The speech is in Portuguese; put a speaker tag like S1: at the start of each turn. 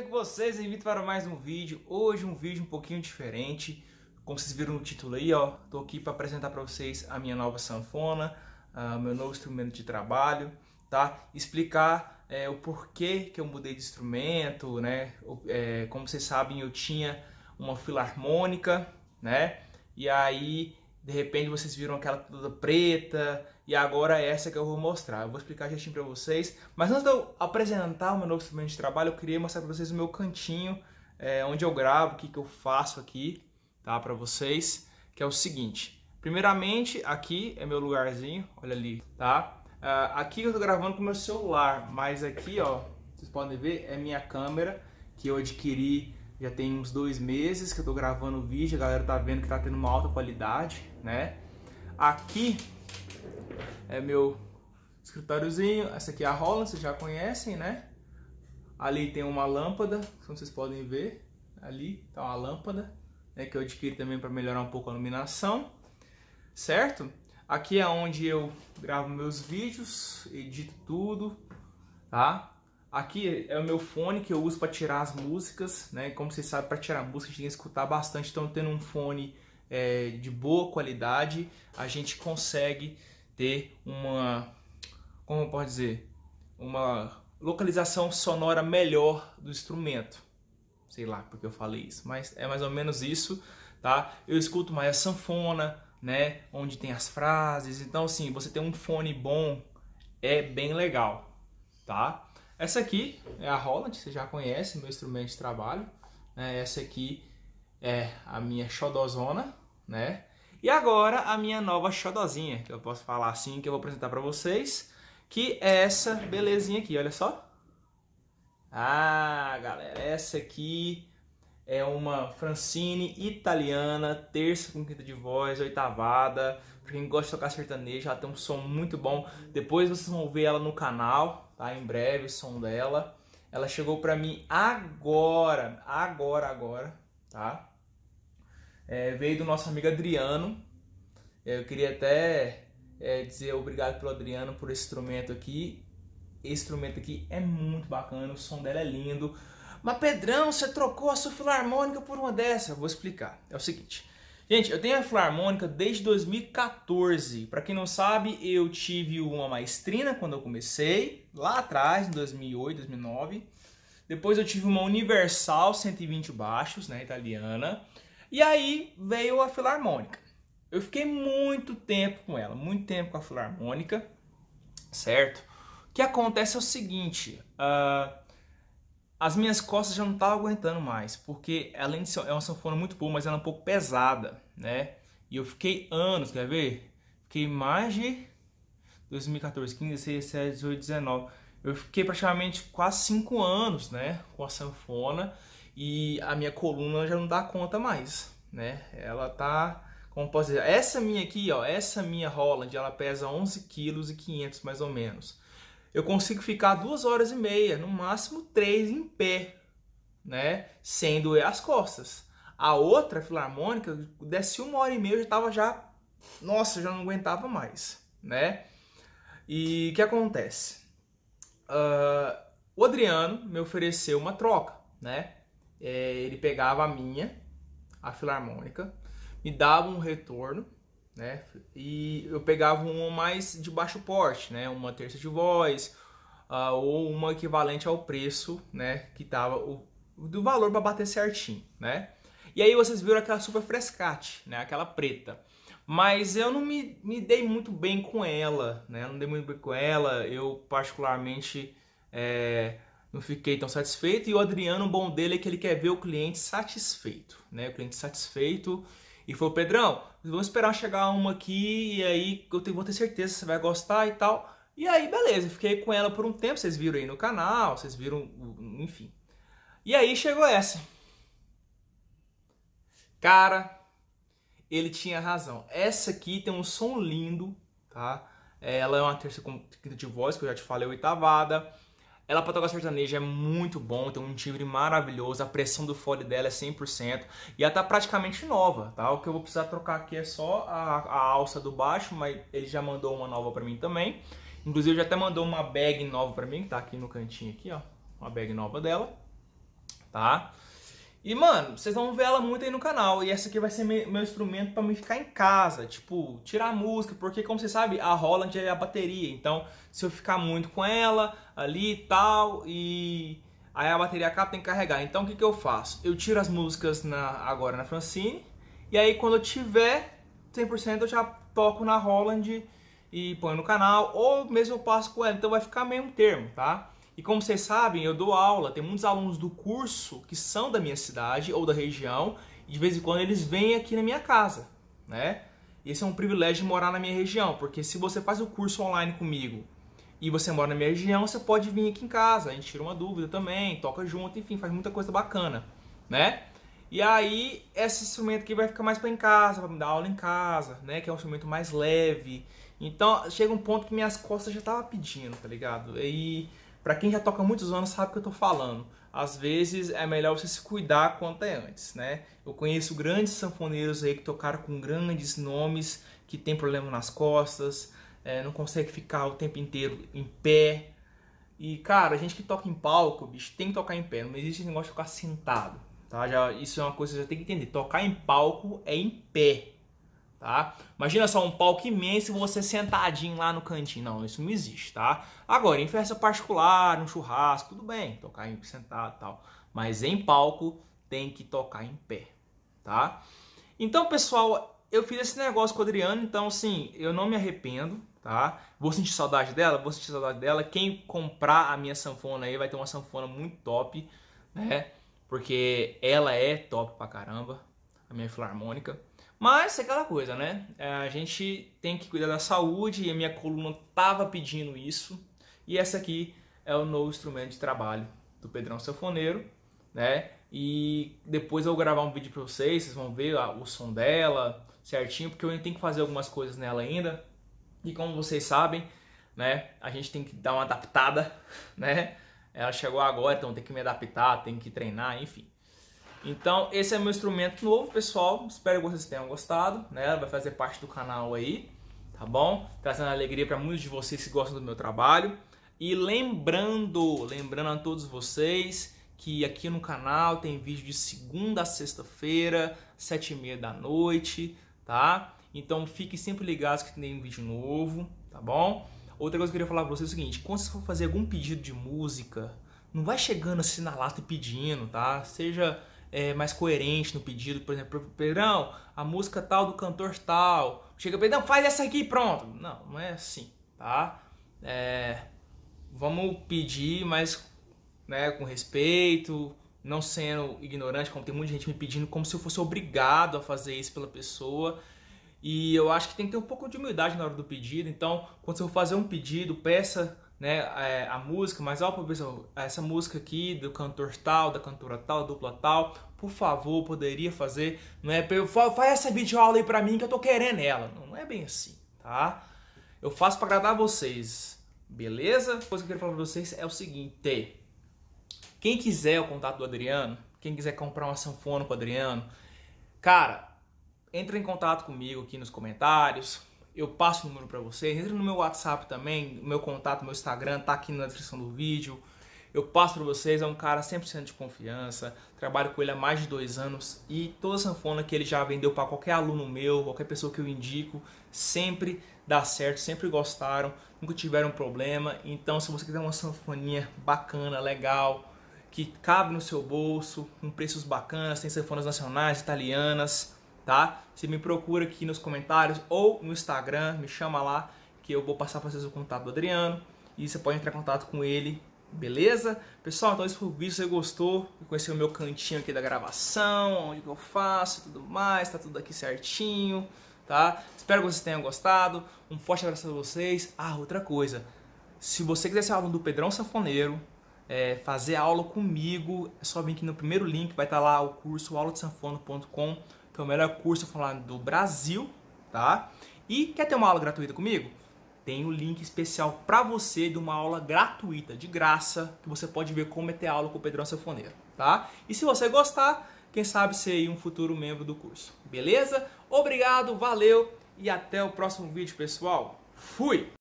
S1: bem com vocês? Invito para mais um vídeo. Hoje um vídeo um pouquinho diferente. Como vocês viram no título aí, ó, tô aqui para apresentar para vocês a minha nova sanfona, uh, meu novo instrumento de trabalho, tá? Explicar é, o porquê que eu mudei de instrumento, né? É, como vocês sabem, eu tinha uma filarmônica, né? E aí de repente vocês viram aquela toda preta, e agora é essa que eu vou mostrar. Eu vou explicar jeitinho para vocês, mas antes de eu apresentar o meu novo instrumento de trabalho, eu queria mostrar para vocês o meu cantinho, é, onde eu gravo, o que, que eu faço aqui, tá, para vocês, que é o seguinte. Primeiramente, aqui é meu lugarzinho, olha ali, tá? Uh, aqui eu tô gravando com meu celular, mas aqui, ó, vocês podem ver, é minha câmera, que eu adquiri já tem uns dois meses que eu tô gravando o vídeo, a galera tá vendo que tá tendo uma alta qualidade, né? Aqui é meu escritóriozinho. Essa aqui é a Holland, vocês já conhecem, né? Ali tem uma lâmpada, como vocês podem ver. Ali tá uma lâmpada, né, que eu adquiri também para melhorar um pouco a iluminação, certo? Aqui é onde eu gravo meus vídeos, edito tudo, tá? Aqui é o meu fone que eu uso para tirar as músicas, né? Como vocês sabem, para tirar música a gente tem que escutar bastante, então tendo um fone é, de boa qualidade, a gente consegue ter uma, como eu posso dizer, uma localização sonora melhor do instrumento. Sei lá porque eu falei isso, mas é mais ou menos isso, tá? Eu escuto mais a sanfona, né? Onde tem as frases, então assim, você ter um fone bom é bem legal, tá? Essa aqui é a Holland, você já conhece, meu instrumento de trabalho. Né? Essa aqui é, a minha xodozona, né? E agora a minha nova xodozinha, que eu posso falar assim, que eu vou apresentar para vocês, que é essa belezinha aqui, olha só. Ah, galera, essa aqui é uma Francine italiana, terça com quinta de voz, oitavada. Pra quem gosta de tocar sertanejo, ela tem um som muito bom. Depois vocês vão ver ela no canal, tá? Em breve o som dela. Ela chegou pra mim agora, agora, agora, tá? é, veio do nosso amigo Adriano. É, eu queria até é, dizer obrigado pelo Adriano por esse instrumento aqui. Esse instrumento aqui é muito bacana, o som dela é lindo. Mas Pedrão, você trocou a sua filarmônica por uma dessa? Vou explicar. É o seguinte. Gente, eu tenho a filarmônica desde 2014. Para quem não sabe, eu tive uma maestrina quando eu comecei, lá atrás, em 2008, 2009. Depois eu tive uma universal 120 baixos, né, italiana. E aí veio a Filarmônica. Eu fiquei muito tempo com ela, muito tempo com a Filarmônica, certo? O que acontece é o seguinte: uh, as minhas costas já não estavam aguentando mais, porque além de ser é uma sanfona muito boa, mas ela é um pouco pesada, né? E eu fiquei anos, quer ver? Fiquei mais de 2014, 15, 16, 17, 18, 19. Eu fiquei praticamente quase 5 anos, né? Com a sanfona e a minha coluna já não dá conta mais, né? Ela tá, como posso dizer, essa minha aqui, ó, essa minha Holland, ela pesa 11 kg e 500 mais ou menos. Eu consigo ficar duas horas e meia, no máximo três em pé, né? Sem doer as costas. A outra filarmônica, desce uma hora e meia, eu já tava já, nossa, já não aguentava mais, né? E o que acontece? Uh, o Adriano me ofereceu uma troca, né? é, ele pegava a minha, a filarmônica, me dava um retorno, né? E eu pegava uma mais de baixo porte, né? Uma terça de voz uh, ou uma equivalente ao preço, né? Que tava o, do valor para bater certinho, né? E aí vocês viram aquela super frescate, né? Aquela preta. Mas eu não me, me dei muito bem com ela, né? Eu não dei muito bem com ela. Eu particularmente é, não fiquei tão satisfeito. E o Adriano, o bom dele é que ele quer ver o cliente satisfeito, né? O cliente satisfeito. E falou, Pedrão, vamos esperar chegar uma aqui e aí eu vou ter certeza que você vai gostar e tal. E aí, beleza, fiquei com ela por um tempo, vocês viram aí no canal, vocês viram, enfim. E aí chegou essa. Cara, ele tinha razão. Essa aqui tem um som lindo, tá? Ela é uma terça com quinta de voz, que eu já te falei, oitavada. Ela para tocar sertaneja é muito bom, tem um timbre maravilhoso, a pressão do fole dela é 100% e ela tá praticamente nova, tá? O que eu vou precisar trocar aqui é só a, a alça do baixo, mas ele já mandou uma nova para mim também. Inclusive já até mandou uma bag nova para mim, que tá aqui no cantinho aqui, ó, uma bag nova dela, tá? E, mano, vocês vão ver ela muito aí no canal. E essa aqui vai ser meu instrumento para me ficar em casa, tipo, tirar música, porque, como vocês sabem, a Holland é a bateria. Então, se eu ficar muito com ela ali e tal, e aí a bateria acaba tem que carregar. Então, o que, que eu faço? Eu tiro as músicas na, agora na Francine, e aí quando eu tiver 100%, eu já toco na Holland e põe no canal, ou mesmo eu passo com ela. Então, vai ficar meio termo, tá? E como vocês sabem, eu dou aula, tem muitos alunos do curso que são da minha cidade ou da região, e de vez em quando eles vêm aqui na minha casa, né? Esse é um privilégio de morar na minha região, porque se você faz o curso online comigo e você mora na minha região, você pode vir aqui em casa, a gente tira uma dúvida também, toca junto, enfim, faz muita coisa bacana, né? E aí, esse instrumento aqui vai ficar mais para em casa, para me dar aula em casa, né? Que é um instrumento mais leve. Então, chega um ponto que minhas costas já tava pedindo, tá ligado? E para quem já toca muitos anos sabe o que eu estou falando. Às vezes é melhor você se cuidar quanto é antes, né? Eu conheço grandes sanfoneiros aí que tocaram com grandes nomes, que tem problema nas costas, é, não consegue ficar o tempo inteiro em pé. E, cara, a gente que toca em palco, bicho, tem que tocar em pé. Não existe negócio de ficar sentado, tá? Já, isso é uma coisa que você tem que entender. Tocar em palco é em pé tá? Imagina só um palco imenso e você sentadinho lá no cantinho. Não, isso não existe, tá? Agora, em festa particular, um churrasco, tudo bem, tocar em sentado e tal. Mas em palco tem que tocar em pé, tá? Então, pessoal, eu fiz esse negócio com a Adriana, então assim, eu não me arrependo, tá? Vou sentir saudade dela, vou sentir saudade dela. Quem comprar a minha sanfona aí vai ter uma sanfona muito top, né? Porque ela é top pra caramba, a minha filarmônica. Mas é aquela coisa, né? É, a gente tem que cuidar da saúde e a minha coluna tava pedindo isso. E essa aqui é o novo instrumento de trabalho do Pedrão Sanfoneiro, né? E depois eu vou gravar um vídeo para vocês, vocês vão ver o som dela certinho, porque eu ainda tenho que fazer algumas coisas nela ainda. E como vocês sabem, né, a gente tem que dar uma adaptada, né? Ela chegou agora, então tem que me adaptar, tem que treinar, enfim. Então, esse é meu instrumento novo, pessoal. Espero que vocês tenham gostado, né? Vai fazer parte do canal aí, tá bom? Trazendo alegria para muitos de vocês que gostam do meu trabalho. E lembrando, lembrando a todos vocês que aqui no canal tem vídeo de segunda a sexta-feira, sete e meia da noite, tá? Então fiquem sempre ligados que tem vídeo novo, tá bom? Outra coisa que eu queria falar pra vocês é o seguinte, quando você for fazer algum pedido de música, não vai chegando assim na lata e pedindo, tá? Seja é, mais coerente no pedido, por exemplo, Pedrão, a música tal do cantor tal. Chega, Pedrão, faz essa aqui pronto. Não, não é assim, tá? É, vamos pedir, mas né, com respeito, não sendo ignorante, como tem muita gente me pedindo, como se eu fosse obrigado a fazer isso pela pessoa. E eu acho que tem que ter um pouco de humildade na hora do pedido. Então, quando você for fazer um pedido, peça né, a, é, a música, mas ó, professor, essa música aqui do cantor tal, da cantora tal, dupla tal, por favor, poderia fazer, não é, eu, faz essa videoaula aí pra mim que eu tô querendo ela. Não, não é bem assim, tá? Eu faço para agradar vocês, beleza? A coisa que eu quero falar pra vocês é o seguinte, quem quiser o contato do Adriano, quem quiser comprar uma sanfona o Adriano, cara, entre em contato comigo aqui nos comentários, eu passo o número para vocês. Entra no meu WhatsApp também, meu contato, meu Instagram tá aqui na descrição do vídeo. Eu passo para vocês, é um cara 100% de confiança, trabalho com ele há mais de dois anos e toda sanfona que ele já vendeu para qualquer aluno meu, qualquer pessoa que eu indico, sempre dá certo, sempre gostaram, nunca tiveram problema. Então, se você quiser uma sanfoninha bacana, legal, que cabe no seu bolso, com preços bacanas, tem sanfonas nacionais, italianas, tá? Você me procura aqui nos comentários ou no Instagram, me chama lá que eu vou passar para vocês o contato do Adriano e você pode entrar em contato com ele, beleza? Pessoal, então esse foi o vídeo, se você gostou, conheceu o meu cantinho aqui da gravação, onde eu faço e tudo mais, tá tudo aqui certinho, tá? Espero que vocês tenham gostado, um forte abraço a vocês. Ah, outra coisa, se você quiser ser aluno do Pedrão Sanfoneiro, é, fazer aula comigo, é só vir aqui no primeiro link, vai estar tá lá o curso aulodesanfono.com que então, é o melhor curso é falando do Brasil, tá? E quer ter uma aula gratuita comigo? Tem um link especial para você de uma aula gratuita, de graça, que você pode ver como é ter aula com o Pedrão Sanfoneiro, tá? E se você gostar, quem sabe ser um futuro membro do curso, beleza? Obrigado, valeu e até o próximo vídeo, pessoal. Fui!